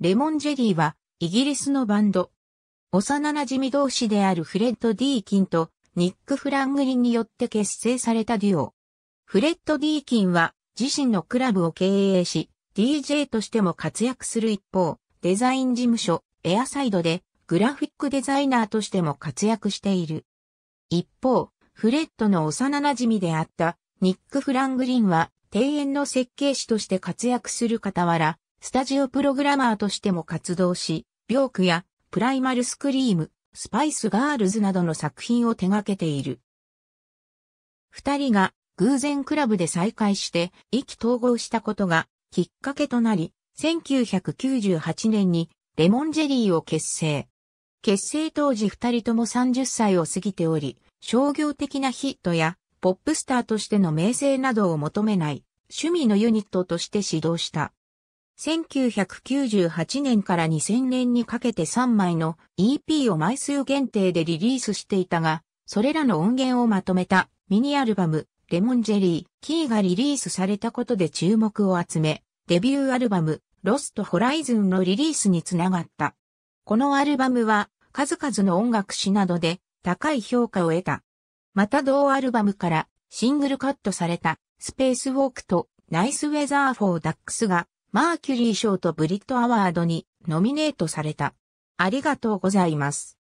レモンジェリーは、イギリスのバンド。幼馴染同士であるフレッド・ディーキンとニック・フラングリンによって結成されたデュオ。フレッド・ディーキンは自身のクラブを経営し、DJ としても活躍する一方、デザイン事務所、エアサイドでグラフィックデザイナーとしても活躍している。一方、フレッドの幼馴染であったニック・フラングリンは庭園の設計士として活躍する傍ら、スタジオプログラマーとしても活動し、ビョークやプライマルスクリーム、スパイスガールズなどの作品を手掛けている。二人が偶然クラブで再会して意気投合したことがきっかけとなり、1998年にレモンジェリーを結成。結成当時二人とも30歳を過ぎており、商業的なヒットやポップスターとしての名声などを求めない趣味のユニットとして指導した。1998年から2000年にかけて3枚の EP を枚数限定でリリースしていたが、それらの音源をまとめたミニアルバム、レモンジェリー、キーがリリースされたことで注目を集め、デビューアルバム、ロストホライズンのリリースにつながった。このアルバムは、数々の音楽誌などで高い評価を得た。また同アルバムからシングルカットされたスペースウォークとナイスウェザーフォーダックスがマーキュリー賞とブリットアワードにノミネートされた。ありがとうございます。